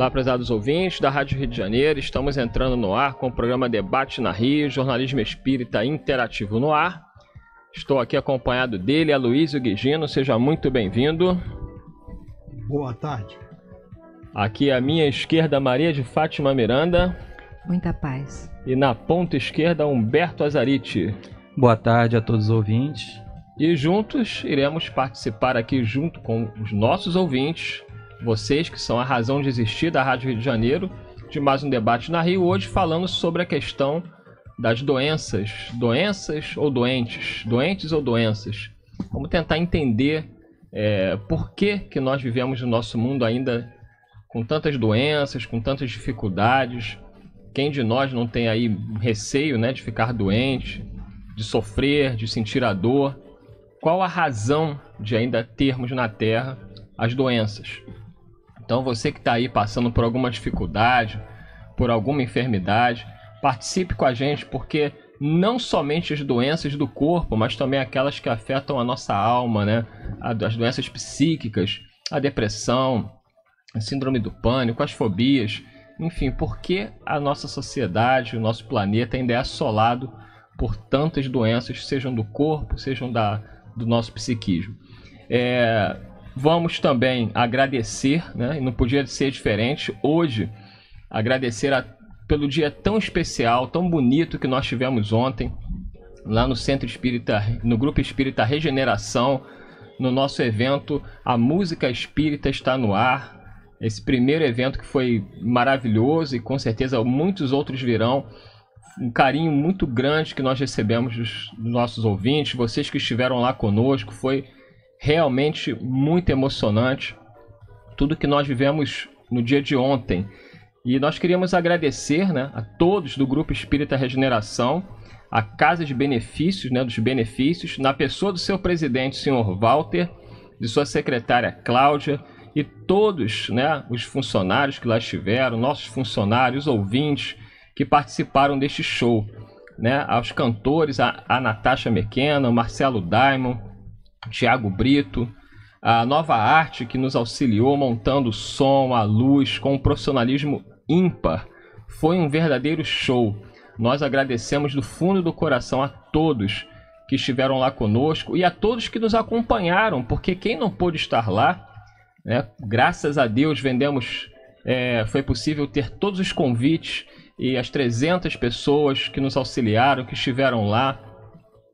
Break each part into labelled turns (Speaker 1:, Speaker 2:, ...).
Speaker 1: Olá, prezados ouvintes da Rádio Rio de Janeiro. Estamos entrando no ar com o programa Debate na Rio, jornalismo espírita interativo no ar. Estou aqui acompanhado dele, Aloysio Guigino. Seja muito bem-vindo. Boa tarde. Aqui à minha esquerda, Maria de Fátima Miranda. Muita paz. E na ponta esquerda, Humberto Azarite. Boa tarde a todos os ouvintes. E juntos iremos participar aqui, junto com os nossos ouvintes, vocês que são a razão de existir da Rádio Rio de Janeiro, de mais um debate na Rio, hoje falando sobre a questão das doenças. Doenças ou doentes? Doentes ou doenças? Vamos tentar entender é, por que, que nós vivemos no nosso mundo ainda com tantas doenças, com tantas dificuldades. Quem de nós não tem aí receio né, de ficar doente, de sofrer, de sentir a dor? Qual a razão de ainda termos na Terra as doenças? Então você que está aí passando por alguma dificuldade, por alguma enfermidade, participe com a gente porque não somente as doenças do corpo, mas também aquelas que afetam a nossa alma, né? As doenças psíquicas, a depressão, a síndrome do pânico, as fobias, enfim, Porque a nossa sociedade, o nosso planeta ainda é assolado por tantas doenças, sejam do corpo, sejam da, do nosso psiquismo? É, Vamos também agradecer, né? E não podia ser diferente. Hoje, agradecer a, pelo dia tão especial, tão bonito que nós tivemos ontem, lá no Centro Espírita, no Grupo Espírita Regeneração, no nosso evento A Música Espírita Está no Ar. Esse primeiro evento que foi maravilhoso e com certeza muitos outros virão um carinho muito grande que nós recebemos dos nossos ouvintes, vocês que estiveram lá conosco, foi realmente muito emocionante tudo que nós vivemos no dia de ontem. E nós queríamos agradecer né, a todos do Grupo Espírita Regeneração, a Casa de Benefícios, né, dos Benefícios, na pessoa do seu presidente, senhor Walter, de sua secretária Cláudia, e todos né, os funcionários que lá estiveram, nossos funcionários, ouvintes que participaram deste show. Né, aos cantores, a, a Natasha McKenna, o Marcelo Daimon, Tiago Brito, a Nova Arte, que nos auxiliou montando som, a luz, com um profissionalismo ímpar. Foi um verdadeiro show. Nós agradecemos do fundo do coração a todos que estiveram lá conosco e a todos que nos acompanharam, porque quem não pôde estar lá, né, graças a Deus vendemos, é, foi possível ter todos os convites e as 300 pessoas que nos auxiliaram, que estiveram lá.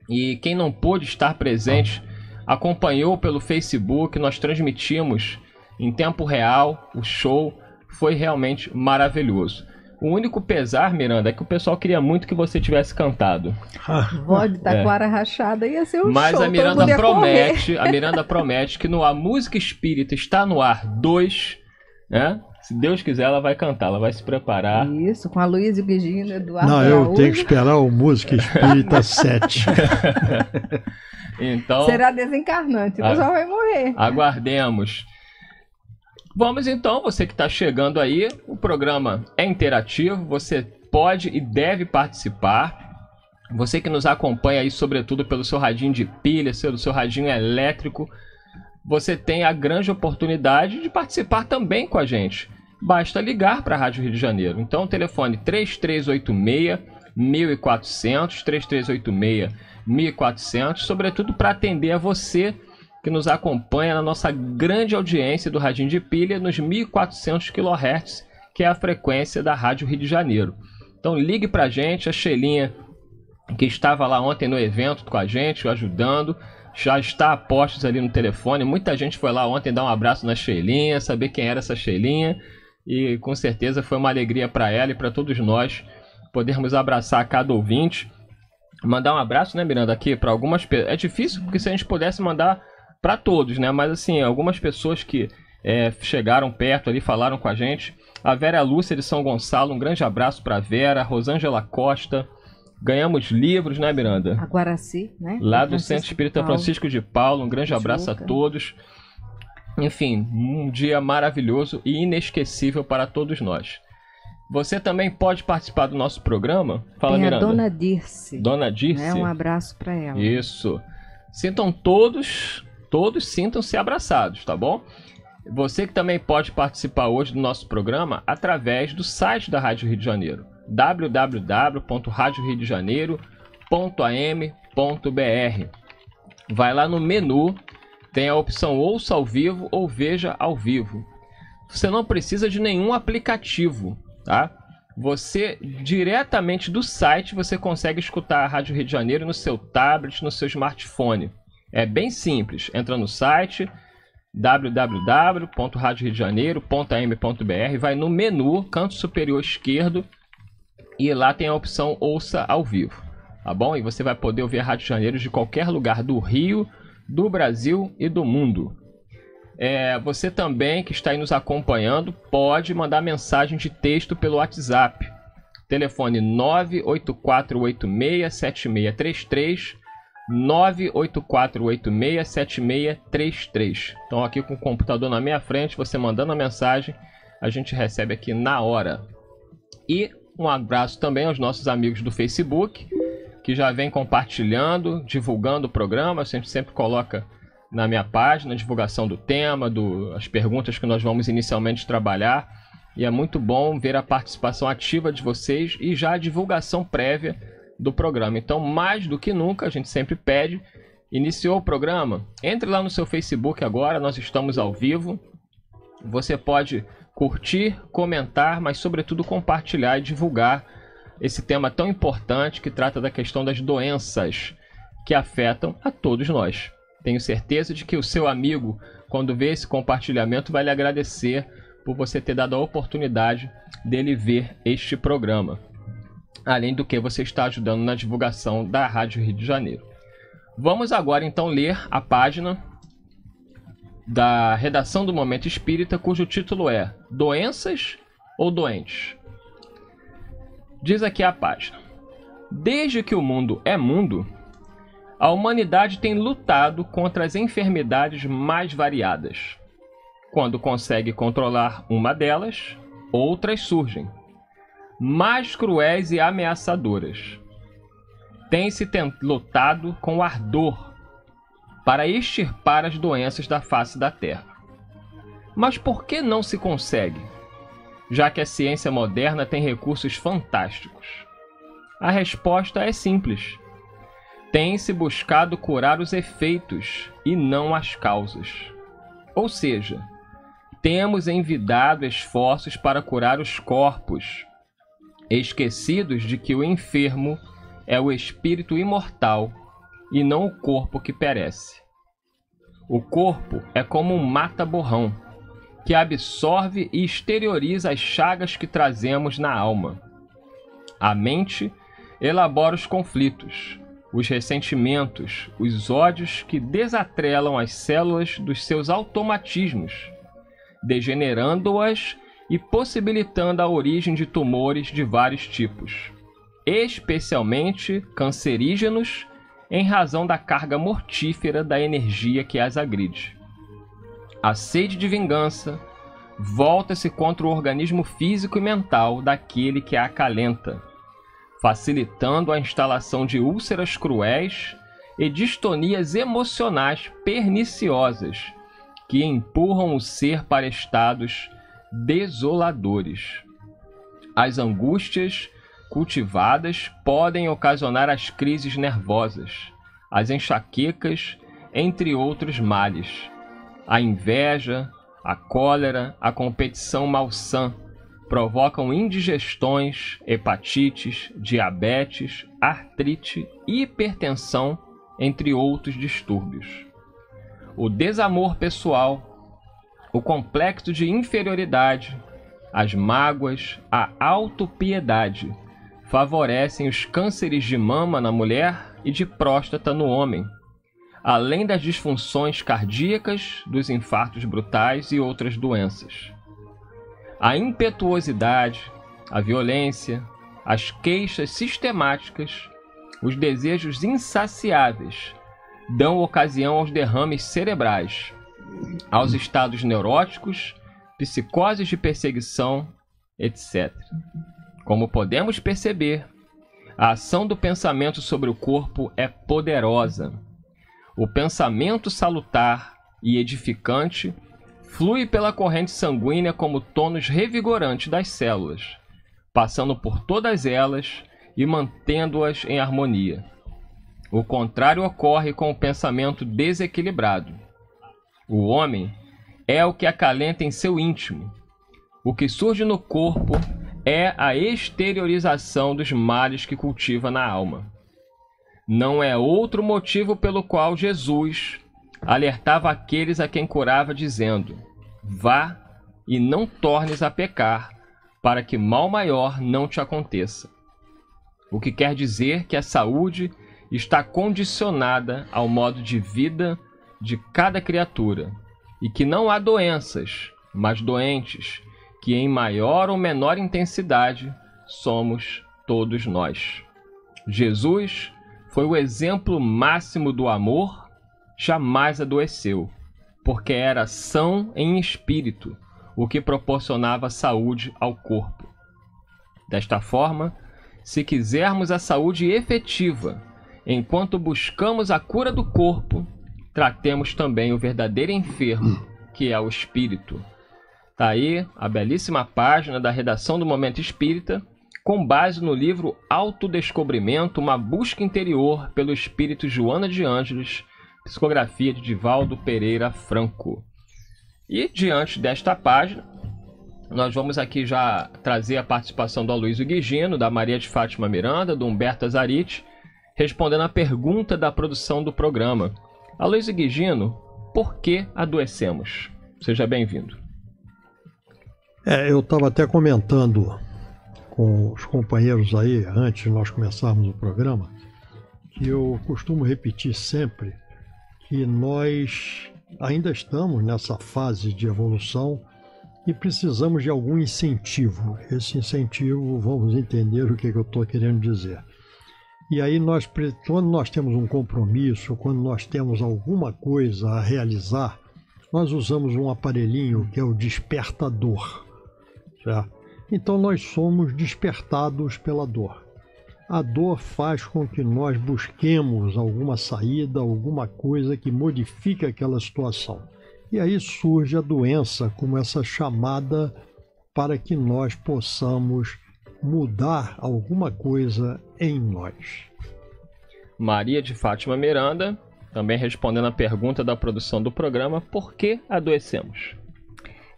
Speaker 1: E quem não pôde estar presente acompanhou pelo Facebook, nós transmitimos em tempo real o show, foi realmente maravilhoso. O único pesar, Miranda, é que o pessoal queria muito que você tivesse cantado. Ah. Bode da tá
Speaker 2: Quara é. Rachada ia ser um Mas show, a Miranda promete,
Speaker 1: a Miranda promete que no A Música Espírita está no ar 2, né? Se Deus quiser, ela vai cantar, ela vai se preparar.
Speaker 2: Isso, com a Luísa e o Virginia, Eduardo. Não, eu Araújo. tenho que
Speaker 1: esperar o Música Espírita 7. Então. Será
Speaker 2: desencarnante, a... Ah. já vai morrer.
Speaker 1: Aguardemos. Vamos então, você que está chegando aí, o programa é interativo, você pode e deve participar. Você que nos acompanha aí, sobretudo pelo seu radinho de pilha, pelo seu radinho elétrico, você tem a grande oportunidade de participar também com a gente. Basta ligar para a Rádio Rio de Janeiro. Então, telefone 3386 1400 3386 1400, sobretudo para atender a você que nos acompanha na nossa grande audiência do Radinho de Pilha nos 1400 kHz, que é a frequência da Rádio Rio de Janeiro. Então ligue para a gente, a Xelinha, que estava lá ontem no evento com a gente, ajudando, já está a postos ali no telefone. Muita gente foi lá ontem dar um abraço na Xelinha, saber quem era essa Xelinha, e com certeza foi uma alegria para ela e para todos nós podermos abraçar cada ouvinte mandar um abraço, né, Miranda, aqui para algumas pessoas. É difícil porque se a gente pudesse mandar para todos, né? Mas assim, algumas pessoas que é, chegaram perto ali, falaram com a gente. A Vera Lúcia de São Gonçalo, um grande abraço para Vera, Rosângela Costa. Ganhamos livros, né, Miranda? A
Speaker 2: Guaraci, né? Lá do Francisco Centro Espírita Paulo. Francisco
Speaker 1: de Paulo. Um grande abraço Juca. a todos. Enfim, um dia maravilhoso e inesquecível para todos nós. Você também pode participar do nosso programa. Fala, Tem Miranda. Dona
Speaker 2: Dirce.
Speaker 1: Dona né? Dirce. Né? Um
Speaker 2: abraço para ela.
Speaker 1: Isso. Sintam todos, todos sintam-se abraçados, tá bom? Você que também pode participar hoje do nosso programa através do site da Rádio Rio de Janeiro, www.radioriodejaneiro.am.br. Vai lá no menu, tem a opção ouça ao vivo ou veja ao vivo. Você não precisa de nenhum aplicativo tá? Você diretamente do site você consegue escutar a Rádio Rio de Janeiro no seu tablet, no seu smartphone. É bem simples. Entra no site www.radioriodejaneiro.am.br, vai no menu, canto superior esquerdo, e lá tem a opção ouça ao vivo, tá bom? E você vai poder ouvir a Rádio de Janeiro de qualquer lugar do Rio, do Brasil e do mundo. É, você também que está aí nos acompanhando pode mandar mensagem de texto pelo WhatsApp. Telefone 984867633, 984867633. Então aqui com o computador na minha frente, você mandando a mensagem, a gente recebe aqui na hora. E um abraço também aos nossos amigos do Facebook, que já vem compartilhando, divulgando o programa, a gente sempre coloca na minha página, a divulgação do tema, do, as perguntas que nós vamos inicialmente trabalhar. E é muito bom ver a participação ativa de vocês e já a divulgação prévia do programa. Então, mais do que nunca, a gente sempre pede. Iniciou o programa? Entre lá no seu Facebook agora, nós estamos ao vivo. Você pode curtir, comentar, mas sobretudo compartilhar e divulgar esse tema tão importante que trata da questão das doenças que afetam a todos nós. Tenho certeza de que o seu amigo, quando vê esse compartilhamento, vai lhe agradecer por você ter dado a oportunidade dele ver este programa. Além do que você está ajudando na divulgação da Rádio Rio de Janeiro. Vamos agora então ler a página da redação do Momento Espírita, cujo título é Doenças ou Doentes? Diz aqui a página: Desde que o mundo é mundo, a humanidade tem lutado contra as enfermidades mais variadas. Quando consegue controlar uma delas, outras surgem, mais cruéis e ameaçadoras. Tem-se lutado com ardor para extirpar as doenças da face da Terra. Mas por que não se consegue? Já que a ciência moderna tem recursos fantásticos. A resposta é simples tem se buscado curar os efeitos e não as causas. Ou seja, temos envidado esforços para curar os corpos, esquecidos de que o enfermo é o espírito imortal e não o corpo que perece. O corpo é como um mata-borrão que absorve e exterioriza as chagas que trazemos na alma. A mente elabora os conflitos, os ressentimentos, os ódios que desatrelam as células dos seus automatismos, degenerando-as e possibilitando a origem de tumores de vários tipos, especialmente cancerígenos, em razão da carga mortífera da energia que as agride. A sede de vingança volta-se contra o organismo físico e mental daquele que a acalenta facilitando a instalação de úlceras cruéis e distonias emocionais perniciosas que empurram o ser para estados desoladores. As angústias cultivadas podem ocasionar as crises nervosas, as enxaquecas, entre outros males. A inveja, a cólera, a competição malsã provocam indigestões, hepatites, diabetes, artrite hipertensão, entre outros distúrbios. O desamor pessoal, o complexo de inferioridade, as mágoas, a autopiedade favorecem os cânceres de mama na mulher e de próstata no homem, além das disfunções cardíacas, dos infartos brutais e outras doenças a impetuosidade, a violência, as queixas sistemáticas, os desejos insaciáveis dão ocasião aos derrames cerebrais, aos estados neuróticos, psicoses de perseguição, etc. Como podemos perceber, a ação do pensamento sobre o corpo é poderosa. O pensamento salutar e edificante flui pela corrente sanguínea como tônus revigorantes das células, passando por todas elas e mantendo-as em harmonia. O contrário ocorre com o pensamento desequilibrado. O homem é o que acalenta em seu íntimo. O que surge no corpo é a exteriorização dos males que cultiva na alma. Não é outro motivo pelo qual Jesus, alertava aqueles a quem curava, dizendo: Vá e não tornes a pecar, para que mal maior não te aconteça. O que quer dizer que a saúde está condicionada ao modo de vida de cada criatura, e que não há doenças, mas doentes, que em maior ou menor intensidade somos todos nós. Jesus foi o exemplo máximo do amor jamais adoeceu, porque era são em espírito, o que proporcionava saúde ao corpo. Desta forma, se quisermos a saúde efetiva, enquanto buscamos a cura do corpo, tratemos também o verdadeiro enfermo, que é o espírito. Daí tá aí a belíssima página da redação do Momento Espírita, com base no livro Autodescobrimento, uma busca interior pelo espírito Joana de Ângeles, psicografia de Divaldo Pereira Franco. E diante desta página, nós vamos aqui já trazer a participação do Aloysio Guigino, da Maria de Fátima Miranda, do Humberto Azarit, respondendo a pergunta da produção do programa. Aloysio Guigino, por que adoecemos? Seja bem-vindo.
Speaker 3: É, eu estava até comentando com os companheiros aí, antes de nós começarmos o programa, que eu costumo repetir sempre que nós ainda estamos nessa fase de evolução e precisamos de algum incentivo. Esse incentivo, vamos entender o que, é que eu estou querendo dizer. E aí nós, quando nós temos um compromisso, quando nós temos alguma coisa a realizar, nós usamos um aparelhinho que é o despertador. Certo? Então nós somos despertados pela dor. A dor faz com que nós busquemos alguma saída, alguma coisa que modifique aquela situação. E aí surge a doença como essa chamada para que nós possamos mudar alguma coisa em nós.
Speaker 1: Maria de Fátima Miranda, também respondendo a pergunta da produção do programa, por que adoecemos?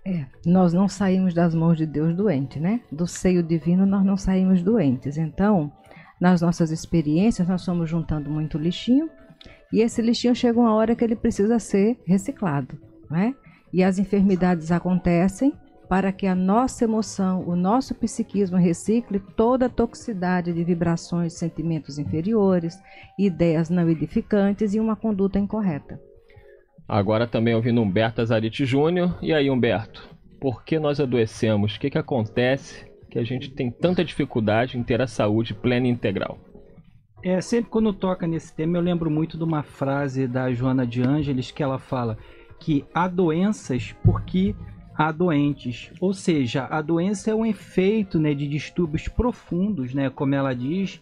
Speaker 3: É,
Speaker 2: nós não saímos das mãos de Deus doente, né? Do seio divino nós não saímos doentes. Então, nas nossas experiências, nós somos juntando muito lixinho e esse lixinho chega uma hora que ele precisa ser reciclado, né? E as enfermidades acontecem para que a nossa emoção, o nosso psiquismo recicle toda a toxicidade de vibrações, sentimentos inferiores, ideias não edificantes e uma conduta incorreta.
Speaker 1: Agora também ouvindo Humberto Azarite Júnior. E aí, Humberto, por que nós adoecemos? O que, que acontece que a gente tem tanta dificuldade em ter a saúde plena e integral.
Speaker 4: É, sempre quando toca nesse tema, eu lembro muito de uma frase da Joana de Ângeles que ela fala que há doenças porque há doentes, ou seja, a doença é um efeito né, de distúrbios profundos, né, como ela diz,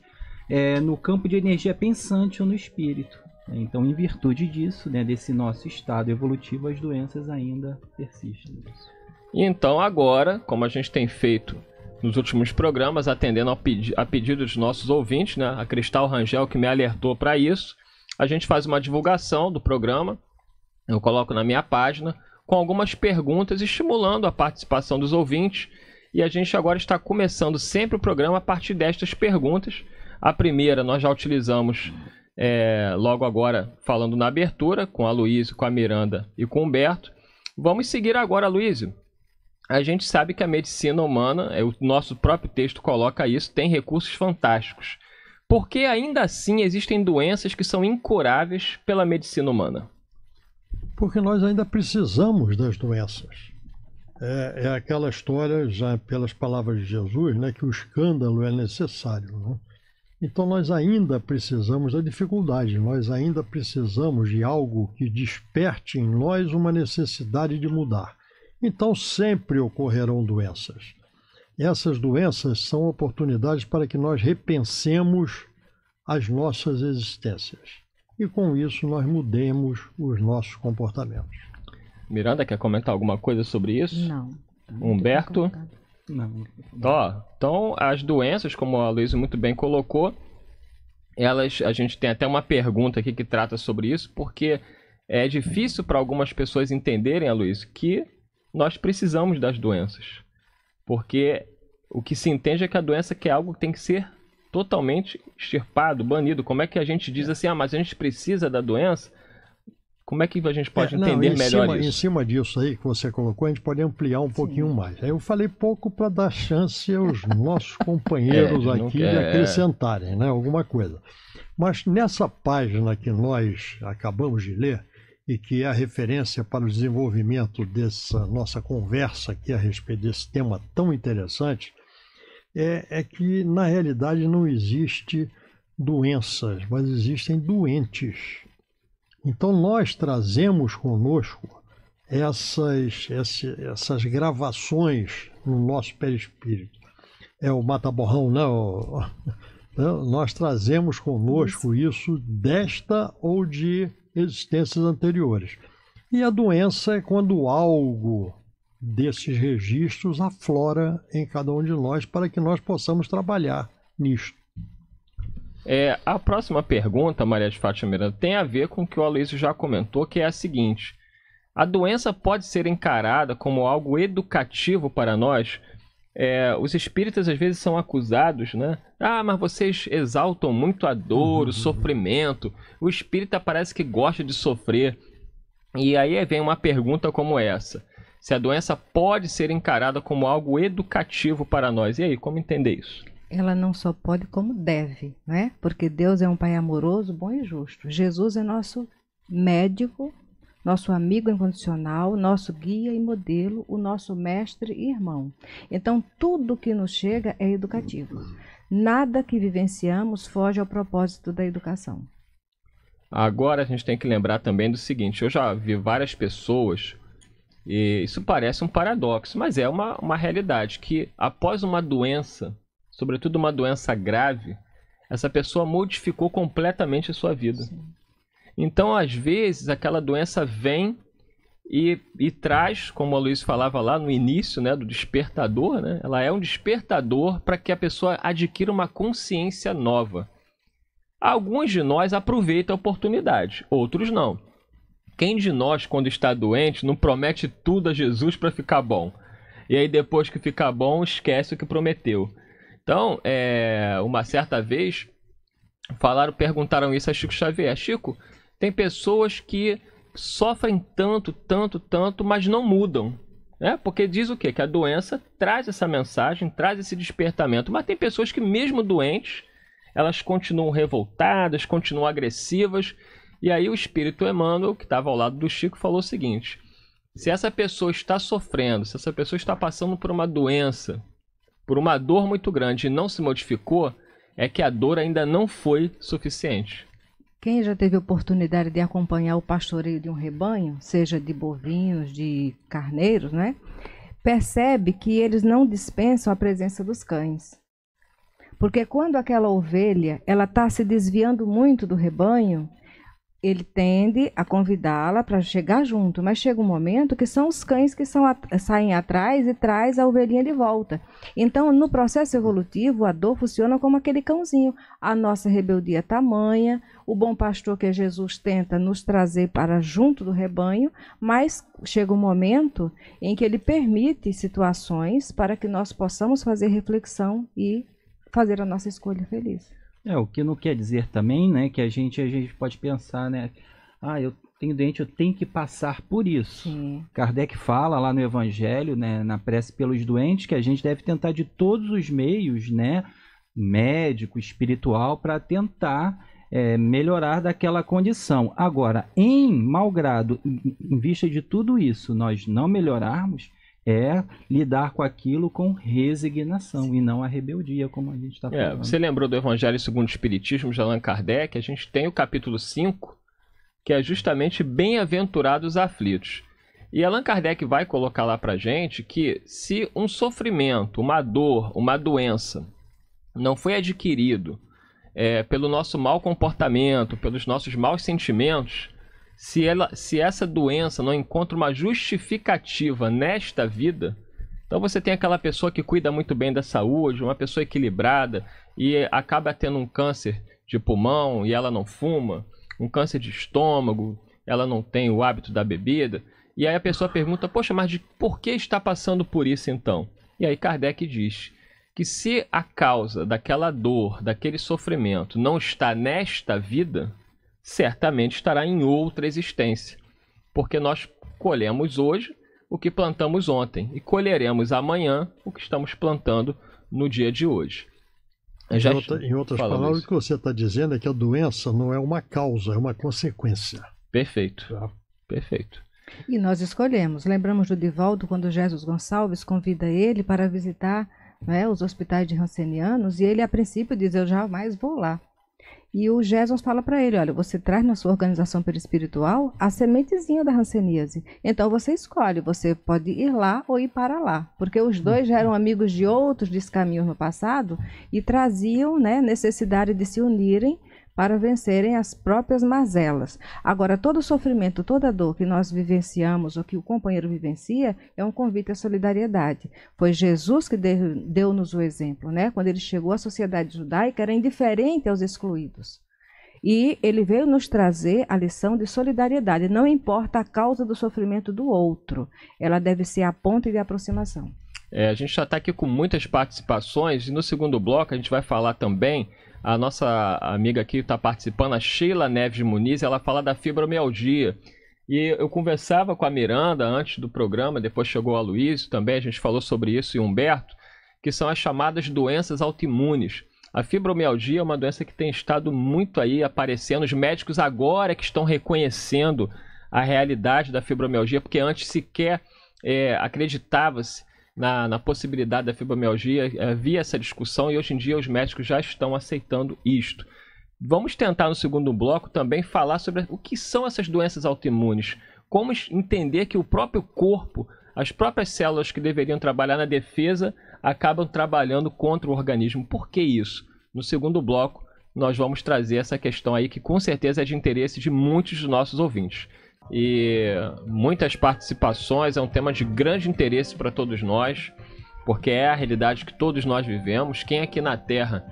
Speaker 4: é, no campo de energia pensante ou no espírito. Então, em virtude disso, né, desse nosso estado evolutivo, as doenças ainda persistem.
Speaker 1: E Então, agora, como a gente tem feito nos últimos programas, atendendo ao pedi a pedido dos nossos ouvintes, né? A Cristal Rangel que me alertou para isso. A gente faz uma divulgação do programa, eu coloco na minha página, com algumas perguntas estimulando a participação dos ouvintes. E a gente agora está começando sempre o programa a partir destas perguntas. A primeira nós já utilizamos é, logo agora falando na abertura com a Luísa, com a Miranda e com o Humberto. Vamos seguir agora, Luísio, a gente sabe que a medicina humana, é, o nosso próprio texto coloca isso, tem recursos fantásticos. Porque ainda assim existem doenças que são incuráveis pela medicina humana?
Speaker 3: Porque nós ainda precisamos das doenças. É, é aquela história, já pelas palavras de Jesus, né, que o escândalo é necessário. Né? Então nós ainda precisamos da dificuldade, nós ainda precisamos de algo que desperte em nós uma necessidade de mudar. Então, sempre ocorrerão doenças. Essas doenças são oportunidades para que nós repensemos as nossas existências e, com isso, nós mudemos os nossos comportamentos.
Speaker 1: Miranda, quer comentar alguma coisa sobre isso? Não. Humberto? Não. então, as doenças, como a Luísa muito bem colocou, elas, a gente tem até uma pergunta aqui que trata sobre isso, porque é difícil para algumas pessoas entenderem, Luísa que nós precisamos das doenças. Porque o que se entende é que a doença que é algo que tem que ser totalmente extirpado, banido. Como é que a gente diz é. assim, ah, mas a gente precisa da doença? Como é que a gente pode é, não, entender melhor cima, isso? Em
Speaker 3: cima disso aí que você colocou, a gente pode ampliar um Sim. pouquinho mais. Eu falei pouco para dar chance aos nossos companheiros é, aqui quer... de é. acrescentarem né, alguma coisa. Mas nessa página que nós acabamos de ler, e que é a referência para o desenvolvimento dessa nossa conversa aqui a respeito desse tema tão interessante, é, é que na realidade não existe doenças, mas existem doentes. Então nós trazemos conosco essas, essas gravações no nosso perispírito. É o mata-borrão, não? Né, então, nós trazemos conosco isso desta ou de existências anteriores. E a doença é quando algo desses registros aflora em cada um de nós para que nós possamos trabalhar nisto.
Speaker 1: É, a próxima pergunta, Maria de Fátima Miranda, tem a ver com o que o Aloysio já comentou, que é a seguinte. A doença pode ser encarada como algo educativo para nós, é, os espíritas às vezes são acusados, né? Ah, mas vocês exaltam muito a dor, uhum. o sofrimento. O espírita parece que gosta de sofrer. E aí vem uma pergunta como essa: se a doença pode ser encarada como algo educativo para nós? E aí, como entender isso?
Speaker 2: Ela não só pode, como deve, né? Porque Deus é um Pai amoroso, bom e justo. Jesus é nosso médico nosso amigo incondicional, nosso guia e modelo, o nosso mestre e irmão. Então, tudo que nos chega é educativo. Nada que vivenciamos foge ao propósito da educação.
Speaker 1: Agora a gente tem que lembrar também do seguinte: eu já vi várias pessoas, e isso parece um paradoxo, mas é uma, uma realidade, que após uma doença, sobretudo uma doença grave, essa pessoa modificou completamente a sua vida. Sim. Então, às vezes, aquela doença vem e, e traz, como a Luiz falava lá no início, né, do despertador, né? Ela é um despertador para que a pessoa adquira uma consciência nova. Alguns de nós aproveitam a oportunidade, outros não. Quem de nós, quando está doente, não promete tudo a Jesus para ficar bom? E aí, depois que ficar bom, esquece o que prometeu. Então, é, uma certa vez, falaram, perguntaram isso a Chico Xavier. Chico, tem pessoas que sofrem tanto, tanto, tanto, mas não mudam. Né? Porque diz o quê? Que a doença traz essa mensagem, traz esse despertamento. Mas tem pessoas que, mesmo doentes, elas continuam revoltadas, continuam agressivas. E aí o espírito Emmanuel, que estava ao lado do Chico, falou o seguinte: se essa pessoa está sofrendo, se essa pessoa está passando por uma doença, por uma dor muito grande e não se modificou, é que a dor ainda não foi suficiente.
Speaker 2: Quem já teve oportunidade de acompanhar o pastoreio de um rebanho, seja de bovinos, de carneiros, né? Percebe que eles não dispensam a presença dos cães. Porque quando aquela ovelha, ela está se desviando muito do rebanho, ele tende a convidá-la para chegar junto, mas chega um momento que são os cães que são, saem atrás e traz a ovelhinha de volta. Então, no processo evolutivo, a dor funciona como aquele cãozinho. A nossa rebeldia tamanha, o bom pastor que é Jesus tenta nos trazer para junto do rebanho, mas chega um momento em que ele permite situações para que nós possamos fazer reflexão e fazer a nossa escolha feliz.
Speaker 4: É, o que não quer dizer também, né, que a gente, a gente pode pensar, né, ah, eu tenho doente, eu tenho que passar por isso. Sim. Kardec fala lá no Evangelho, né, na prece pelos doentes, que a gente deve tentar de todos os meios, né, médico, espiritual, para tentar é, melhorar daquela condição. Agora, em malgrado, em, em vista de tudo isso, nós não melhorarmos, é lidar com aquilo com resignação e não a rebeldia, como a gente está é, falando. É, você
Speaker 1: lembrou do Evangelho segundo o Espiritismo de Allan Kardec? A gente tem o capítulo 5, que é justamente Bem-aventurados aflitos. E Allan Kardec vai colocar lá para gente que se um sofrimento, uma dor, uma doença não foi adquirido é, pelo nosso mau comportamento, pelos nossos maus sentimentos, se, ela, se essa doença não encontra uma justificativa nesta vida, então você tem aquela pessoa que cuida muito bem da saúde, uma pessoa equilibrada e acaba tendo um câncer de pulmão e ela não fuma, um câncer de estômago, ela não tem o hábito da bebida. E aí a pessoa pergunta: "Poxa, mas de por que está passando por isso então?" E aí Kardec diz que se a causa daquela dor, daquele sofrimento não está nesta vida, certamente estará em outra existência, porque nós colhemos hoje o que plantamos ontem e colheremos amanhã o que estamos plantando no dia de hoje. Já em outras palavras, isso.
Speaker 3: o que você está dizendo é que a doença não é uma causa, é uma consequência.
Speaker 1: Perfeito. Tá? Perfeito.
Speaker 2: E nós escolhemos. Lembramos do Divaldo quando Jesus Gonçalves convida ele para visitar né, os hospitais de Rancenianos e ele, a princípio, diz: Eu jamais vou lá. E o Jesus fala para ele: olha, você traz na sua organização perispiritual a sementezinha da ranceníase. Então você escolhe, você pode ir lá ou ir para lá. Porque os dois já eram amigos de outros descaminhos no passado e traziam né, necessidade de se unirem para vencerem as próprias mazelas. Agora, todo sofrimento, toda dor que nós vivenciamos ou que o companheiro vivencia é um convite à solidariedade. Foi Jesus que deu-nos o exemplo, né? Quando ele chegou à sociedade judaica, era indiferente aos excluídos. E ele veio nos trazer a lição de solidariedade. Não importa a causa do sofrimento do outro, ela deve ser a ponte de aproximação.
Speaker 1: É, a gente já está aqui com muitas participações e no segundo bloco a gente vai falar também a nossa amiga aqui está participando, a Sheila Neves Muniz, ela fala da fibromialgia. E eu conversava com a Miranda antes do programa, depois chegou a Luiz também, a gente falou sobre isso e Humberto, que são as chamadas doenças autoimunes. A fibromialgia é uma doença que tem estado muito aí aparecendo. Os médicos agora que estão reconhecendo a realidade da fibromialgia, porque antes sequer é, acreditava-se na, na possibilidade da fibromialgia, eh, havia essa discussão e hoje em dia os médicos já estão aceitando isto. Vamos tentar no segundo bloco também falar sobre o que são essas doenças autoimunes, como entender que o próprio corpo, as próprias células que deveriam trabalhar na defesa, acabam trabalhando contra o organismo. Por que isso? No segundo bloco, nós vamos trazer essa questão aí que com certeza é de interesse de muitos dos nossos ouvintes e muitas participações. É um tema de grande interesse para todos nós, porque é a realidade que todos nós vivemos. Quem aqui na Terra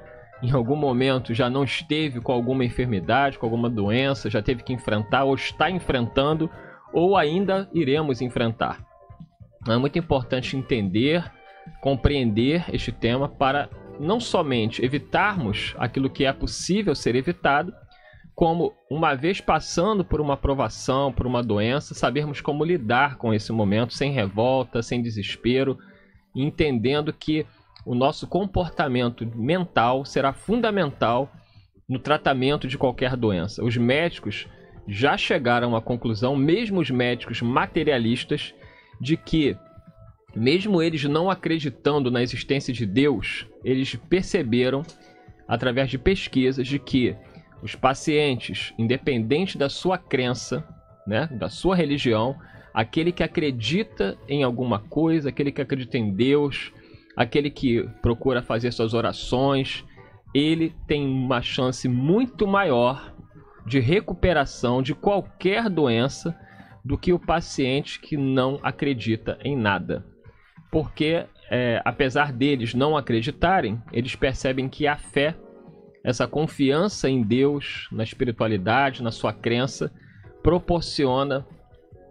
Speaker 1: em algum momento já não esteve com alguma enfermidade, com alguma doença, já teve que enfrentar ou está enfrentando ou ainda iremos enfrentar. É muito importante entender, compreender este tema para não somente evitarmos aquilo que é possível ser evitado, como, uma vez passando por uma provação, por uma doença, sabermos como lidar com esse momento sem revolta, sem desespero, entendendo que o nosso comportamento mental será fundamental no tratamento de qualquer doença. Os médicos já chegaram à conclusão, mesmo os médicos materialistas, de que, mesmo eles não acreditando na existência de Deus, eles perceberam, através de pesquisas, de que os pacientes, independente da sua crença, né, da sua religião, aquele que acredita em alguma coisa, aquele que acredita em Deus, aquele que procura fazer suas orações, ele tem uma chance muito maior de recuperação de qualquer doença do que o paciente que não acredita em nada. Porque, é, apesar deles não acreditarem, eles percebem que a fé essa confiança em Deus, na espiritualidade, na sua crença, proporciona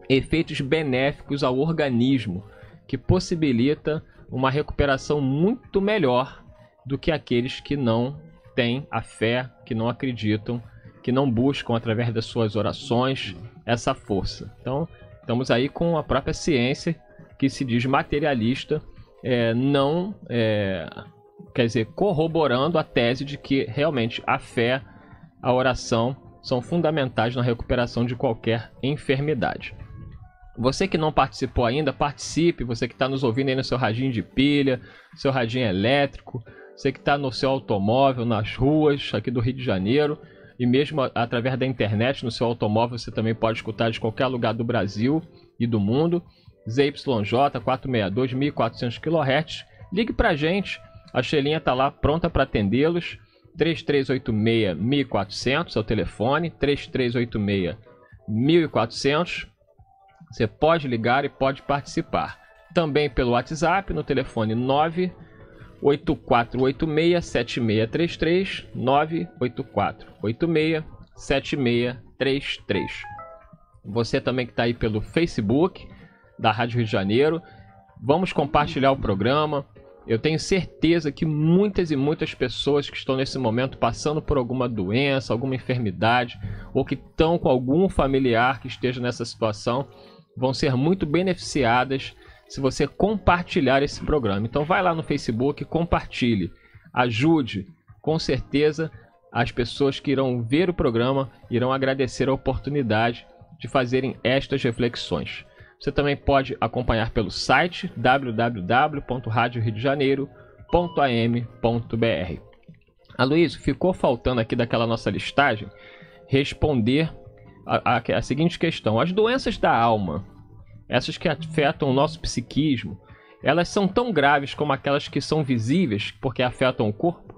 Speaker 1: efeitos benéficos ao organismo, que possibilita uma recuperação muito melhor do que aqueles que não têm a fé, que não acreditam, que não buscam através das suas orações essa força. Então, estamos aí com a própria ciência que se diz materialista, é, não é, quer dizer, corroborando a tese de que realmente a fé, a oração são fundamentais na recuperação de qualquer enfermidade. Você que não participou ainda, participe. Você que está nos ouvindo aí no seu radinho de pilha, seu radinho elétrico, você que está no seu automóvel, nas ruas aqui do Rio de Janeiro e mesmo através da internet no seu automóvel você também pode escutar de qualquer lugar do Brasil e do mundo. ZYJ 462 1400 kHz. Ligue para gente a Xelinha está lá pronta para atendê-los. 3386 1400 é o telefone, 3386 1400. Você pode ligar e pode participar. Também pelo WhatsApp, no telefone 98486 7633, 98486 7633. Você também que está aí pelo Facebook da Rádio Rio de Janeiro, vamos compartilhar o programa, eu tenho certeza que muitas e muitas pessoas que estão nesse momento passando por alguma doença, alguma enfermidade, ou que estão com algum familiar que esteja nessa situação, vão ser muito beneficiadas se você compartilhar esse programa. Então vai lá no Facebook, compartilhe, ajude, com certeza as pessoas que irão ver o programa irão agradecer a oportunidade de fazerem estas reflexões. Você também pode acompanhar pelo site www.radioredejaneiro.am.br. Aloysio, ficou faltando aqui daquela nossa listagem responder a, a, a seguinte questão: as doenças da alma, essas que afetam o nosso psiquismo, elas são tão graves como aquelas que são visíveis porque afetam o corpo?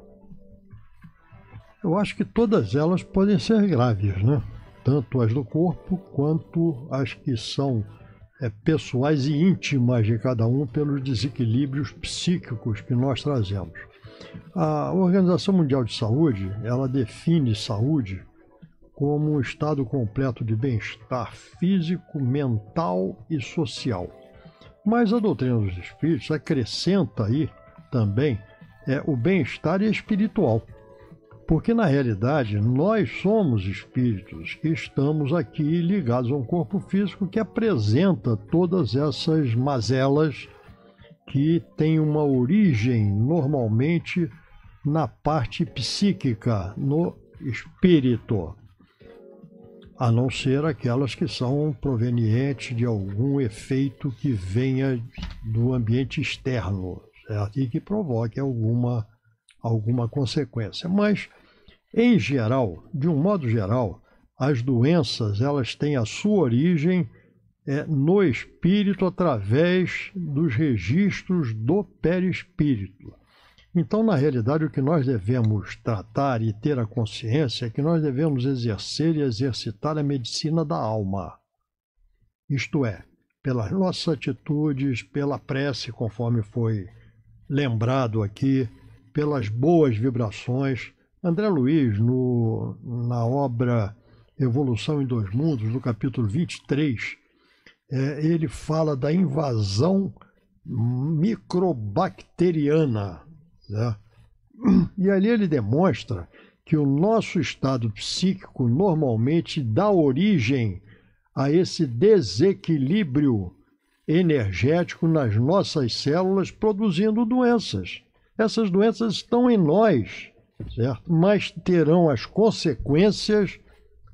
Speaker 3: Eu acho que todas elas podem ser graves, né? Tanto as do corpo quanto as que são é, pessoais e íntimas de cada um pelos desequilíbrios psíquicos que nós trazemos. A Organização Mundial de Saúde, ela define saúde como um estado completo de bem-estar físico, mental e social. Mas a doutrina dos espíritos acrescenta aí também é, o bem-estar espiritual. Porque na realidade nós somos espíritos que estamos aqui ligados a um corpo físico que apresenta todas essas mazelas que têm uma origem normalmente na parte psíquica, no espírito, a não ser aquelas que são provenientes de algum efeito que venha do ambiente externo é e que provoque alguma alguma consequência. Mas, em geral, de um modo geral, as doenças elas têm a sua origem é, no espírito através dos registros do perispírito. Então, na realidade, o que nós devemos tratar e ter a consciência é que nós devemos exercer e exercitar a medicina da alma. Isto é, pelas nossas atitudes, pela prece, conforme foi lembrado aqui, pelas boas vibrações. André Luiz, no, na obra Evolução em Dois Mundos, no capítulo 23, é, ele fala da invasão microbacteriana. Né? E ali ele demonstra que o nosso estado psíquico normalmente dá origem a esse desequilíbrio energético nas nossas células, produzindo doenças. Essas doenças estão em nós, certo? Mas terão as consequências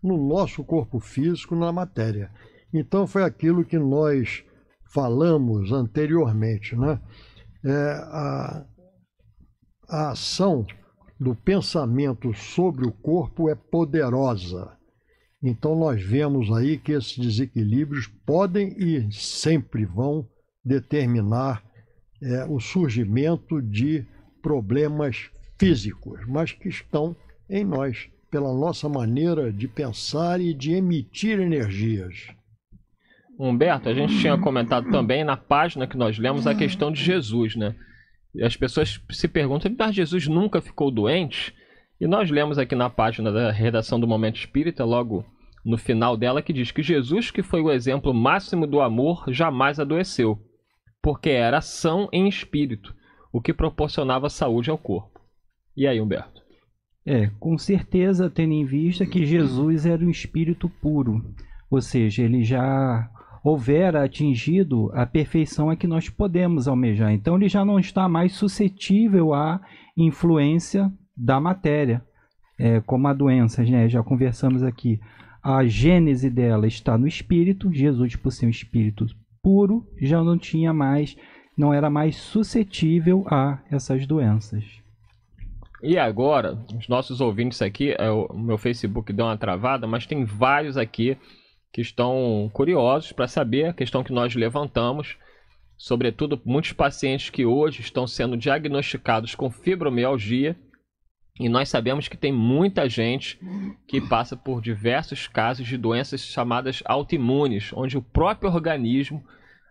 Speaker 3: no nosso corpo físico, na matéria. Então foi aquilo que nós falamos anteriormente, né? É, a, a ação do pensamento sobre o corpo é poderosa. Então nós vemos aí que esses desequilíbrios podem e sempre vão determinar é, o surgimento de problemas físicos, mas que estão em nós, pela nossa maneira de pensar e de emitir energias.
Speaker 1: Humberto, a gente tinha comentado também na página que nós lemos a questão de Jesus, né? As pessoas se perguntam, mas Jesus nunca ficou doente? E nós lemos aqui na página da redação do Momento Espírita, logo no final dela, que diz que Jesus, que foi o exemplo máximo do amor, jamais adoeceu, porque era são em espírito o que proporcionava saúde ao corpo. E aí, Humberto?
Speaker 4: É, com certeza, tendo em vista que Jesus era um espírito puro, ou seja, ele já houvera atingido a perfeição a que nós podemos almejar. Então, ele já não está mais suscetível à influência da matéria, é, como a doença, né? já conversamos aqui. A gênese dela está no espírito, Jesus, por ser um espírito puro, já não tinha mais não era mais suscetível a essas doenças.
Speaker 1: E agora, os nossos ouvintes aqui, é, o meu Facebook deu uma travada, mas tem vários aqui que estão curiosos para saber a questão que nós levantamos, sobretudo muitos pacientes que hoje estão sendo diagnosticados com fibromialgia, e nós sabemos que tem muita gente que passa por diversos casos de doenças chamadas autoimunes, onde o próprio organismo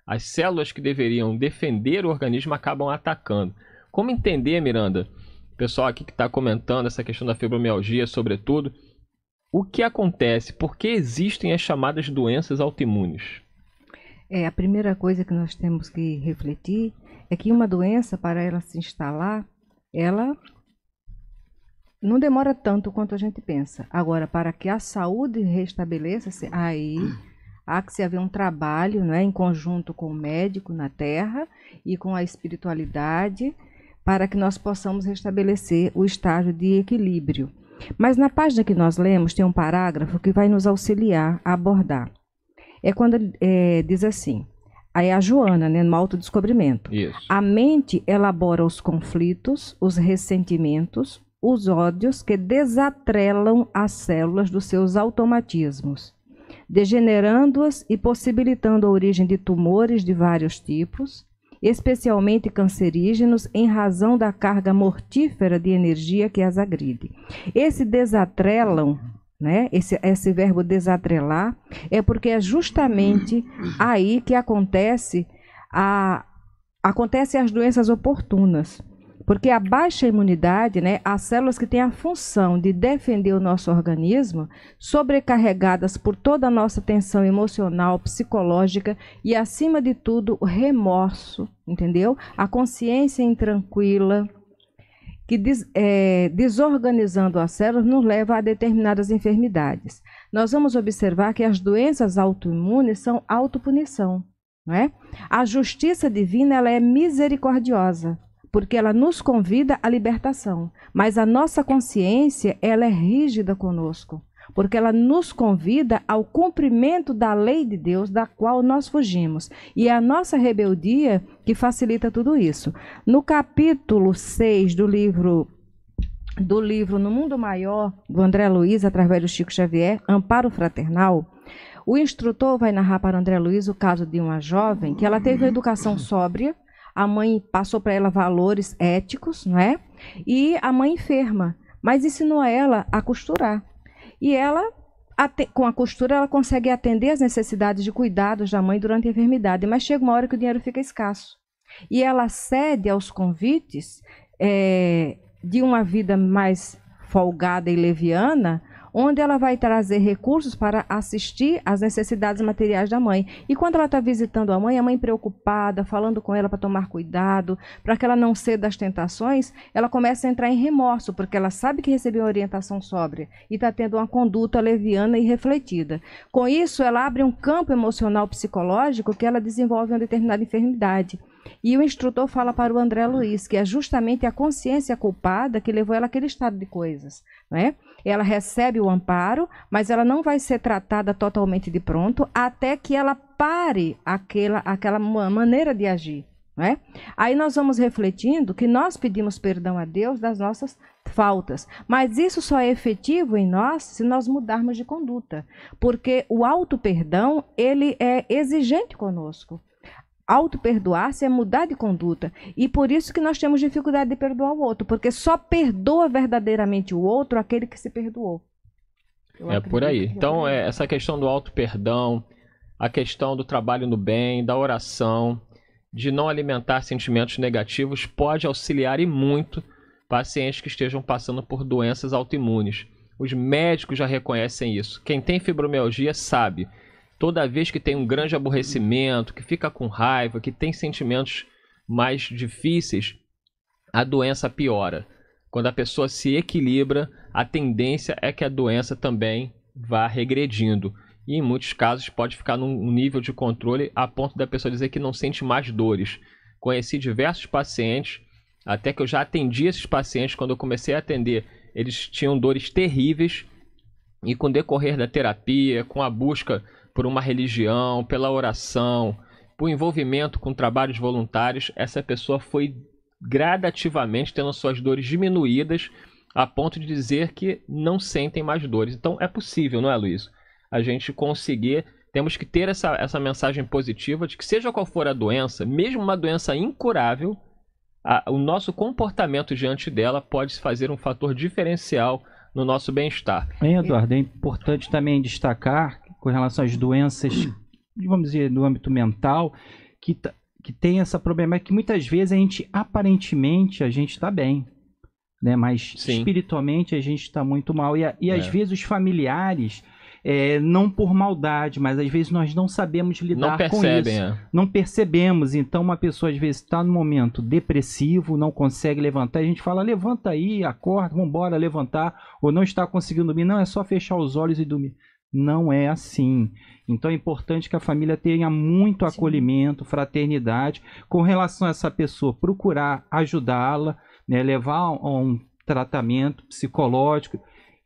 Speaker 1: as células que deveriam defender o organismo acabam atacando. Como entender, Miranda? Pessoal aqui que está comentando essa questão da fibromialgia, sobretudo, o que acontece? Por que existem as chamadas doenças autoimunes?
Speaker 2: É, a primeira coisa que nós temos que refletir é que uma doença, para ela se instalar, ela não demora tanto quanto a gente pensa. Agora, para que a saúde restabeleça-se, aí há que se haver um trabalho né, em conjunto com o médico na Terra e com a espiritualidade para que nós possamos restabelecer o estágio de equilíbrio. Mas na página que nós lemos tem um parágrafo que vai nos auxiliar a abordar. É quando é, diz assim, aí a Joana, né, no autodescobrimento. Isso. A mente elabora os conflitos, os ressentimentos, os ódios que desatrelam as células dos seus automatismos degenerando-as e possibilitando a origem de tumores de vários tipos, especialmente cancerígenos, em razão da carga mortífera de energia que as agride. Esse desatrelam, né, esse, esse verbo desatrelar, é porque é justamente aí que acontece a, acontece as doenças oportunas. Porque a baixa imunidade, né, as células que têm a função de defender o nosso organismo, sobrecarregadas por toda a nossa tensão emocional, psicológica e, acima de tudo, o remorso, entendeu? A consciência intranquila, que des, é, desorganizando as células nos leva a determinadas enfermidades. Nós vamos observar que as doenças autoimunes são autopunição. Não é? A justiça divina ela é misericordiosa porque ela nos convida à libertação. Mas a nossa consciência, ela é rígida conosco, porque ela nos convida ao cumprimento da lei de Deus da qual nós fugimos. E é a nossa rebeldia que facilita tudo isso. No capítulo 6 do livro do livro No Mundo Maior, do André Luiz, através do Chico Xavier, Amparo Fraternal, o instrutor vai narrar para André Luiz o caso de uma jovem que ela teve uma educação sóbria, a mãe passou para ela valores éticos, não é? E a mãe enferma, mas ensinou ela a costurar. E ela com a costura ela consegue atender as necessidades de cuidados da mãe durante a enfermidade, mas chega uma hora que o dinheiro fica escasso. E ela cede aos convites é, de uma vida mais folgada e leviana onde ela vai trazer recursos para assistir às necessidades materiais da mãe. E quando ela está visitando a mãe, a mãe preocupada, falando com ela para tomar cuidado, para que ela não ceda às tentações, ela começa a entrar em remorso, porque ela sabe que recebeu orientação sóbria e está tendo uma conduta leviana e refletida. Com isso, ela abre um campo emocional psicológico que ela desenvolve uma determinada enfermidade. E o instrutor fala para o André Luiz que é justamente a consciência culpada que levou ela àquele estado de coisas, não é? ela recebe o amparo, mas ela não vai ser tratada totalmente de pronto até que ela pare aquela, aquela maneira de agir. né? Aí nós vamos refletindo que nós pedimos perdão a Deus das nossas faltas, mas isso só é efetivo em nós se nós mudarmos de conduta, porque o auto perdão ele é exigente conosco. Auto-perdoar-se é mudar de conduta. E por isso que nós temos dificuldade de perdoar o outro, porque só perdoa verdadeiramente o outro aquele que se perdoou.
Speaker 1: Eu é por aí. Então, é, essa questão do auto-perdão, a questão do trabalho no bem, da oração, de não alimentar sentimentos negativos, pode auxiliar e muito pacientes que estejam passando por doenças autoimunes. Os médicos já reconhecem isso. Quem tem fibromialgia sabe toda vez que tem um grande aborrecimento, que fica com raiva, que tem sentimentos mais difíceis, a doença piora. Quando a pessoa se equilibra, a tendência é que a doença também vá regredindo. E em muitos casos pode ficar num nível de controle a ponto da pessoa dizer que não sente mais dores. Conheci diversos pacientes, até que eu já atendi esses pacientes, quando eu comecei a atender, eles tinham dores terríveis. E com o decorrer da terapia, com a busca por uma religião, pela oração, por envolvimento com trabalhos voluntários, essa pessoa foi gradativamente tendo suas dores diminuídas a ponto de dizer que não sentem mais dores. Então é possível, não é, Luiz? A gente conseguir. Temos que ter essa, essa mensagem positiva de que, seja qual for a doença, mesmo uma doença incurável, a, o nosso comportamento diante dela pode fazer um fator diferencial no nosso bem-estar.
Speaker 4: Eduardo, é importante também destacar com relação às doenças, vamos dizer, do âmbito mental, que, que tem essa problemática que muitas vezes a gente, aparentemente, a gente está bem. Né? Mas Sim. espiritualmente a gente está muito mal. E, e às é. vezes os familiares, é, não por maldade, mas às vezes nós não sabemos lidar não com isso. É. Não percebemos. Então, uma pessoa às vezes está no momento depressivo, não consegue levantar. A gente fala, levanta aí, acorda, vambora levantar. Ou não está conseguindo dormir. Não, é só fechar os olhos e dormir não é assim. Então é importante que a família tenha muito Sim. acolhimento, fraternidade com relação a essa pessoa, procurar ajudá-la, né, levar a um tratamento psicológico,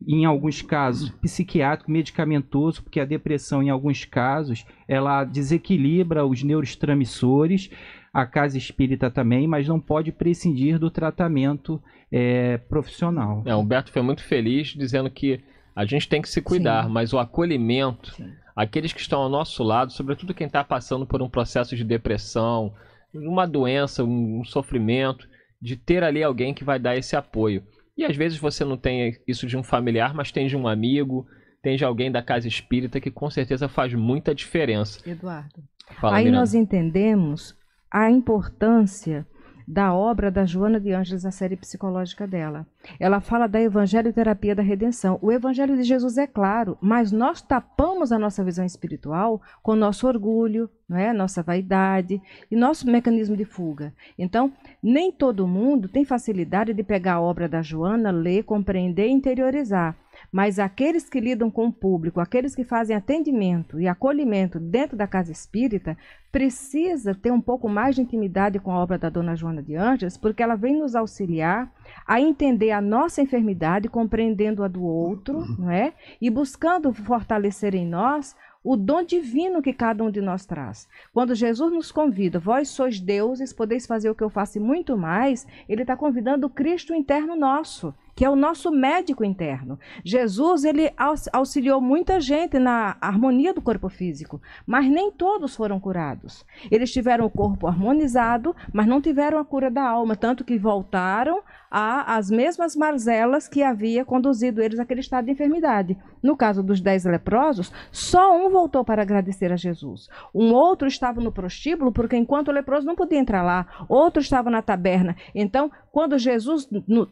Speaker 4: em alguns casos psiquiátrico, medicamentoso, porque a depressão em alguns casos ela desequilibra os neurotransmissores, a casa espírita também, mas não pode prescindir do tratamento é, profissional.
Speaker 1: É, Humberto foi muito feliz dizendo que a gente tem que se cuidar, Sim. mas o acolhimento, Sim. aqueles que estão ao nosso lado, sobretudo quem está passando por um processo de depressão, uma doença, um, um sofrimento, de ter ali alguém que vai dar esse apoio. E às vezes você não tem isso de um familiar, mas tem de um amigo, tem de alguém da casa espírita que com certeza faz muita diferença. Eduardo, Fala, aí Miranda. nós
Speaker 2: entendemos a importância da obra da Joana de Ângeles, a série psicológica dela. Ela fala da evangelho terapia da redenção. O evangelho de Jesus é claro, mas nós tapamos a nossa visão espiritual com nosso orgulho, não é? nossa vaidade e nosso mecanismo de fuga. Então, nem todo mundo tem facilidade de pegar a obra da Joana, ler, compreender e interiorizar. Mas aqueles que lidam com o público, aqueles que fazem atendimento e acolhimento dentro da casa espírita, precisa ter um pouco mais de intimidade com a obra da Dona Joana de Anjos, porque ela vem nos auxiliar a entender a nossa enfermidade, compreendendo a do outro, uhum. não é? E buscando fortalecer em nós o dom divino que cada um de nós traz. Quando Jesus nos convida, vós sois deuses, podeis fazer o que eu faço e muito mais, ele está convidando o Cristo interno nosso que é o nosso médico interno. Jesus, ele auxiliou muita gente na harmonia do corpo físico, mas nem todos foram curados. Eles tiveram o corpo harmonizado, mas não tiveram a cura da alma, tanto que voltaram às mesmas marzelas que havia conduzido eles àquele estado de enfermidade. No caso dos dez leprosos, só um voltou para agradecer a Jesus. Um outro estava no prostíbulo, porque enquanto o leproso não podia entrar lá. Outro estava na taberna. Então, quando Jesus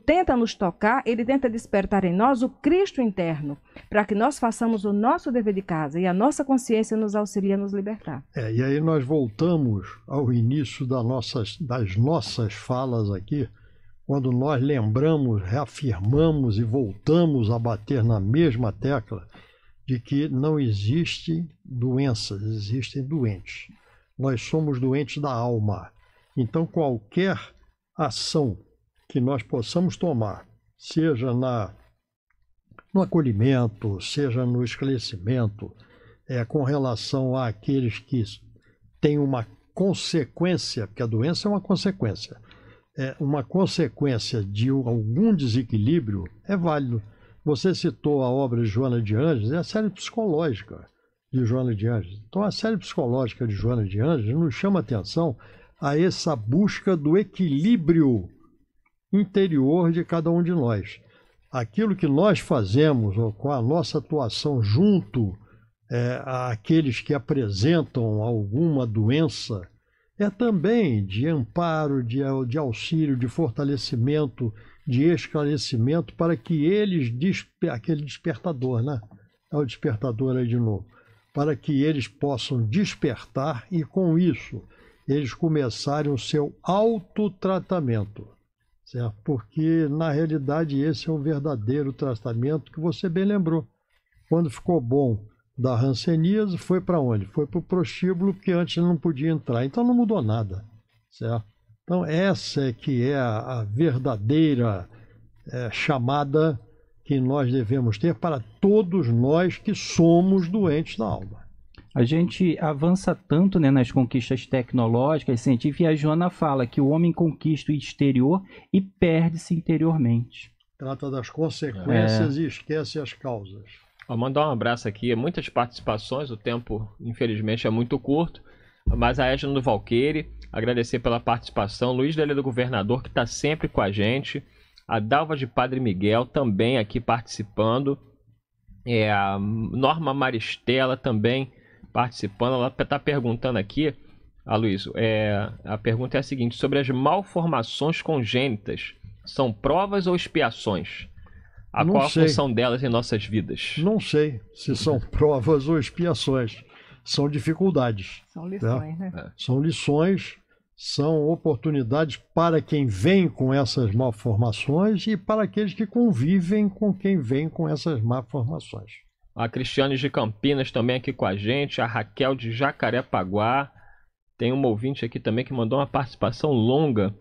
Speaker 2: tenta nos tocar, ele tenta despertar em nós o Cristo interno, para que nós façamos o nosso dever de casa e a nossa consciência nos auxilia a nos libertar.
Speaker 3: É, e aí nós voltamos ao início das nossas, das nossas falas aqui, quando nós lembramos, reafirmamos e voltamos a bater na mesma tecla de que não existem doenças, existem doentes. Nós somos doentes da alma. Então, qualquer ação que nós possamos tomar seja na, no acolhimento, seja no esclarecimento, é, com relação àqueles que têm uma consequência, porque a doença é uma consequência, é, uma consequência de algum desequilíbrio, é válido. Você citou a obra de Joana de Anjos, é a série psicológica de Joana de Anjos. Então, a série psicológica de Joana de Anjos nos chama atenção a essa busca do equilíbrio interior de cada um de nós. Aquilo que nós fazemos, ou com a nossa atuação junto é, àqueles que apresentam alguma doença, é também de amparo, de, de auxílio, de fortalecimento, de esclarecimento para que eles, aquele despertador, né? É o despertador aí de novo, para que eles possam despertar e com isso eles começarem o seu autotratamento certo? Porque na realidade esse é o verdadeiro tratamento que você bem lembrou. Quando ficou bom da ranceníase, foi para onde? Foi para o prostíbulo, porque antes não podia entrar. Então não mudou nada, certo? Então essa é que é a, verdadeira é, chamada que nós devemos ter para todos nós que somos doentes da alma a gente
Speaker 4: avança tanto né, nas conquistas tecnológicas, científicas, e a Joana fala que o homem conquista o exterior e perde-se interiormente.
Speaker 3: Trata das consequências é. e esquece as causas.
Speaker 1: Vou mandar um abraço aqui, é muitas participações, o tempo, infelizmente, é muito curto, mas a Edna do Valqueire, agradecer pela participação, Luiz Dele do Governador, que está sempre com a gente, a Dalva de Padre Miguel também aqui participando, é, a Norma Maristela também participando, ela está perguntando aqui, a é, a pergunta é a seguinte, sobre as malformações congênitas, são provas ou expiações? A Não qual sei. a função delas em nossas vidas?
Speaker 3: Não sei se são provas ou expiações, são dificuldades.
Speaker 1: São tá? lições, né? Né?
Speaker 3: São lições, são oportunidades para quem vem com essas malformações e para aqueles que convivem com quem vem com essas malformações.
Speaker 1: A Cristiane de Campinas também aqui com a gente. A Raquel de Jacarepaguá. Tem uma ouvinte aqui também que mandou uma participação longa.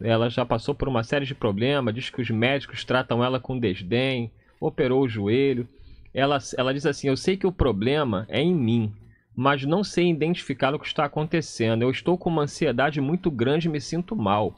Speaker 1: Ela já passou por uma série de problemas, diz que os médicos tratam ela com desdém, operou o joelho. Ela, ela diz assim: Eu sei que o problema é em mim, mas não sei identificar o que está acontecendo. Eu estou com uma ansiedade muito grande e me sinto mal.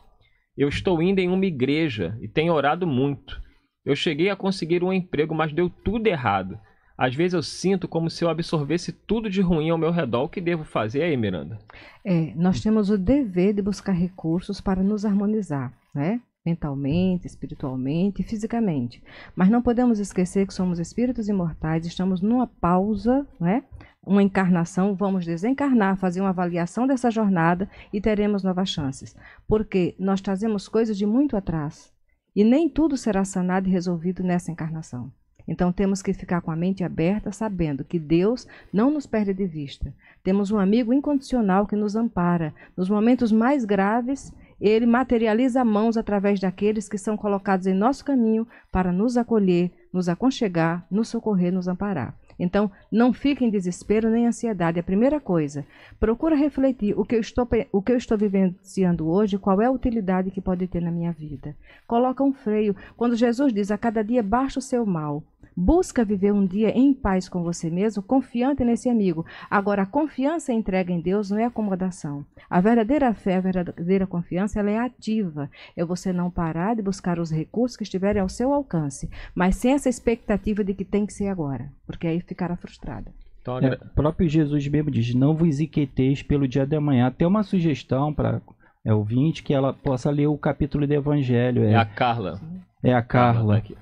Speaker 1: Eu estou indo em uma igreja e tenho orado muito. Eu cheguei a conseguir um emprego, mas deu tudo errado. Às vezes eu sinto como se eu absorvesse tudo de ruim ao meu redor. O que devo fazer aí, Miranda?
Speaker 2: É, nós temos o dever de buscar recursos para nos harmonizar, né? mentalmente, espiritualmente e fisicamente. Mas não podemos esquecer que somos espíritos imortais, estamos numa pausa, né? uma encarnação, vamos desencarnar, fazer uma avaliação dessa jornada e teremos novas chances. Porque nós trazemos coisas de muito atrás e nem tudo será sanado e resolvido nessa encarnação. Então temos que ficar com a mente aberta, sabendo que Deus não nos perde de vista. Temos um amigo incondicional que nos ampara. Nos momentos mais graves, ele materializa mãos através daqueles que são colocados em nosso caminho para nos acolher, nos aconchegar, nos socorrer, nos amparar. Então, não fique em desespero nem ansiedade. É a primeira coisa, procura refletir o que eu estou, o que eu estou vivenciando hoje, qual é a utilidade que pode ter na minha vida. Coloca um freio. Quando Jesus diz, a cada dia baixa o seu mal, Busca viver um dia em paz com você mesmo, confiante nesse amigo. Agora, a confiança entregue em Deus não é acomodação. A verdadeira fé, a verdadeira confiança, ela é ativa. É você não parar de buscar os recursos que estiverem ao seu alcance, mas sem essa expectativa de que tem que ser agora, porque aí ficará frustrada.
Speaker 4: Então, é, o próprio Jesus mesmo diz: Não vos inquieteis pelo dia de amanhã. Até uma sugestão para é, ouvinte que ela possa ler o capítulo do Evangelho. É, é a Carla. É a Carla. Carla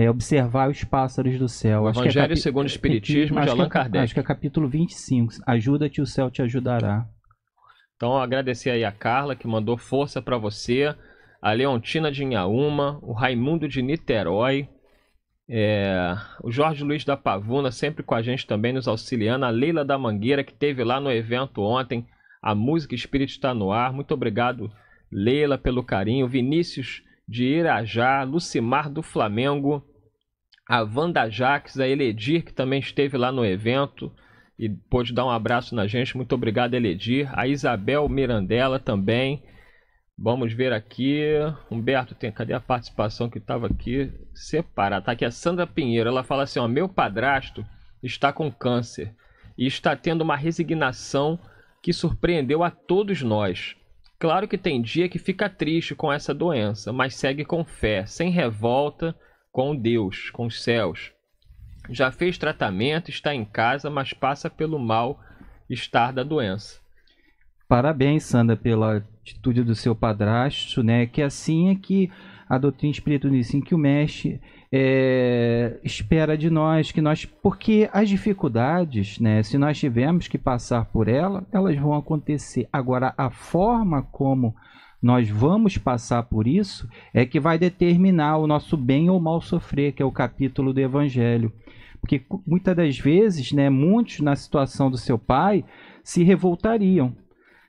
Speaker 4: é, observar os pássaros do céu. O é Evangelho é segundo o é, Espiritismo de é Allan Kardec. Acho que é capítulo 25. Ajuda-te, o céu te ajudará.
Speaker 1: Então, agradecer aí a Carla, que mandou força para você, a Leontina de Inhaúma, o Raimundo de Niterói, é, o Jorge Luiz da Pavuna, sempre com a gente também, nos auxiliando, a Leila da Mangueira, que teve lá no evento ontem, a Música Espírito está no ar. Muito obrigado, Leila, pelo carinho. Vinícius de Irajá, Lucimar do Flamengo, a Wanda Jaques, a Eledir, que também esteve lá no evento e pôde dar um abraço na gente. Muito obrigado, Eledir. A Isabel Mirandela também. Vamos ver aqui. Humberto, tem, cadê a participação que estava aqui separada? Tá aqui a Sandra Pinheiro. Ela fala assim: ó, meu padrasto está com câncer e está tendo uma resignação que surpreendeu a todos nós. Claro que tem dia que fica triste com essa doença, mas segue com fé, sem revolta com Deus, com os céus. Já fez tratamento, está em casa, mas passa pelo mal estar da doença.
Speaker 4: Parabéns, Sandra, pela atitude do seu padrasto, né? Que assim é que a doutrina espiritunista em assim que o mestre é, espera de nós, que nós, porque as dificuldades, né? Se nós tivermos que passar por ela, elas vão acontecer. Agora, a forma como nós vamos passar por isso, é que vai determinar o nosso bem ou mal sofrer, que é o capítulo do Evangelho. Porque muitas das vezes, né, muitos na situação do seu pai se revoltariam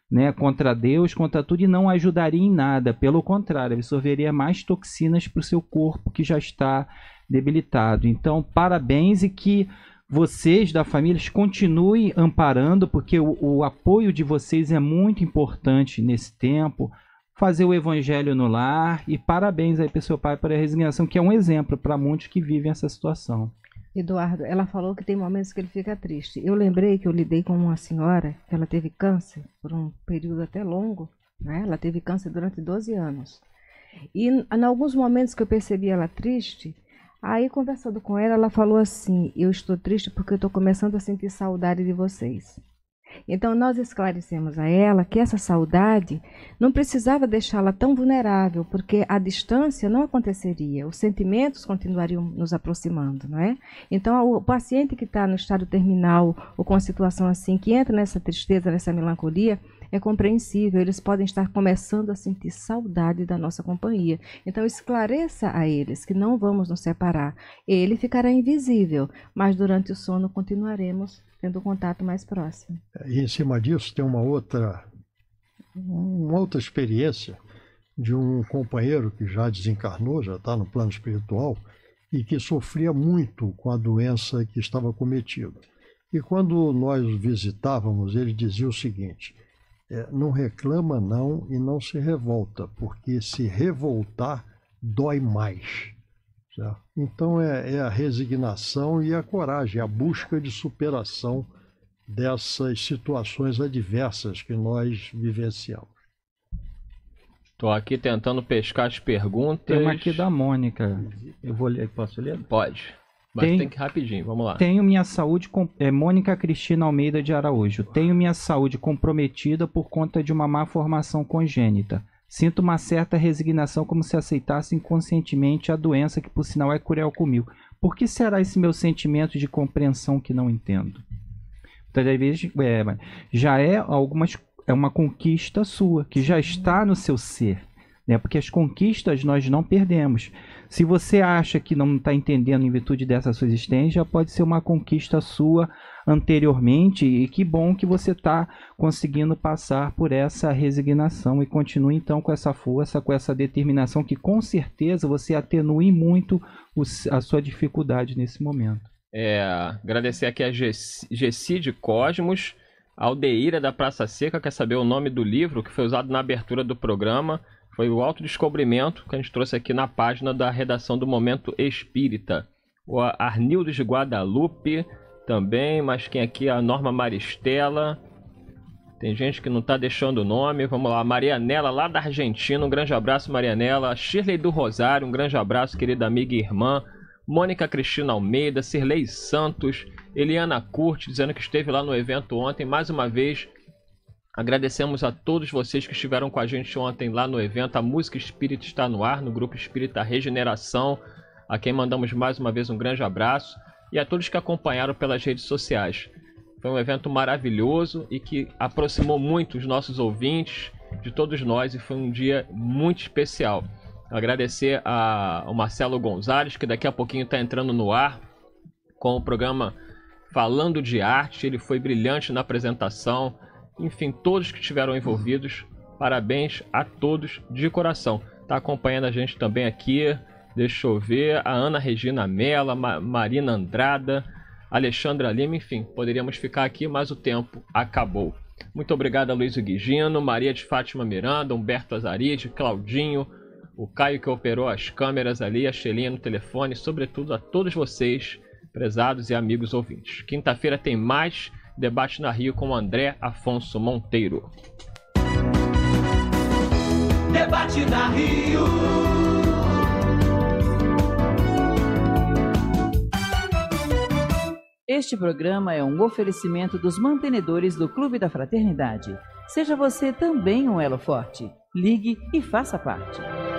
Speaker 4: né, contra Deus, contra tudo, e não ajudariam em nada. Pelo contrário, absorveria mais toxinas para o seu corpo que já está debilitado. Então, parabéns e que vocês da família continuem amparando, porque o, o apoio de vocês é muito importante nesse tempo fazer o evangelho no lar e parabéns aí para seu pai por a resignação, que é um exemplo para muitos que vivem essa situação.
Speaker 2: Eduardo, ela falou que tem momentos que ele fica triste. Eu lembrei que eu lidei com uma senhora que ela teve câncer por um período até longo, né? Ela teve câncer durante 12 anos. E em alguns momentos que eu percebi ela triste, aí conversando com ela, ela falou assim: "Eu estou triste porque eu estou começando a sentir saudade de vocês". Então, nós esclarecemos a ela que essa saudade não precisava deixá-la tão vulnerável, porque a distância não aconteceria, os sentimentos continuariam nos aproximando, não é? Então, o paciente que está no estado terminal ou com a situação assim, que entra nessa tristeza, nessa melancolia, é compreensível, eles podem estar começando a sentir saudade da nossa companhia. Então, esclareça a eles que não vamos nos separar. Ele ficará invisível, mas durante o sono continuaremos tendo um contato mais próximo.
Speaker 3: E em cima disso tem uma outra, uma outra experiência de um companheiro que já desencarnou, já está no plano espiritual, e que sofria muito com a doença que estava cometida. E quando nós visitávamos, ele dizia o seguinte: é, não reclama não e não se revolta, porque se revoltar dói mais. Então é, é, a resignação e a coragem, a busca de superação dessas situações adversas que nós vivenciamos.
Speaker 1: Estou aqui tentando pescar as perguntas. Tem uma aqui
Speaker 3: da Mônica.
Speaker 1: Eu vou ler, posso ler? Pode. Mas tem, tem que rapidinho, vamos lá. Tenho
Speaker 4: minha saúde. Com, é Mônica Cristina Almeida de Araújo. Tenho minha saúde comprometida por conta de uma má formação congênita. Sinto uma certa resignação, como se aceitasse inconscientemente a doença que, por sinal, é cruel comigo. Por que será esse meu sentimento de compreensão que não entendo? às vezes é, já é algumas é uma conquista sua que já está no seu ser, né? Porque as conquistas nós não perdemos. Se você acha que não está entendendo em virtude dessa sua existência, já pode ser uma conquista sua anteriormente e que bom que você está conseguindo passar por essa resignação e continue então com essa força, com essa determinação que com certeza você atenue muito a sua dificuldade nesse momento.
Speaker 1: É, agradecer aqui a de Cosmos, Aldeira da Praça Seca quer saber o nome do livro que foi usado na abertura do programa foi o autodescobrimento que a gente trouxe aqui na página da redação do Momento Espírita. O Arnildo de Guadalupe também, mas quem aqui? É a Norma Maristela. Tem gente que não está deixando o nome. Vamos lá, Marianela, lá da Argentina. Um grande abraço, Marianela. Shirley do Rosário, um grande abraço, querida amiga e irmã. Mônica Cristina Almeida, Cirlei Santos, Eliana Curte, dizendo que esteve lá no evento ontem. Mais uma vez, Agradecemos a todos vocês que estiveram com a gente ontem lá no evento. A música espírita está no ar, no grupo espírita Regeneração, a quem mandamos mais uma vez um grande abraço e a todos que acompanharam pelas redes sociais. Foi um evento maravilhoso e que aproximou muito os nossos ouvintes, de todos nós, e foi um dia muito especial. Agradecer ao Marcelo Gonzalez, que daqui a pouquinho está entrando no ar com o programa Falando de Arte. Ele foi brilhante na apresentação enfim, todos que estiveram envolvidos. Parabéns a todos de coração. Tá acompanhando a gente também aqui. Deixa eu ver. A Ana Regina Mela, Ma Marina Andrada, Alexandra Lima, enfim, poderíamos ficar aqui, mas o tempo acabou. Muito obrigado a Luiz Guigino, Maria de Fátima Miranda, Humberto Azaride, Claudinho, o Caio que operou as câmeras ali, a Xelinha no telefone, sobretudo a todos vocês, prezados e amigos ouvintes. Quinta-feira tem mais Debate na Rio com André Afonso Monteiro. Debate na Rio.
Speaker 4: Este programa é um oferecimento dos mantenedores do Clube da Fraternidade. Seja você também um elo forte. Ligue e faça parte.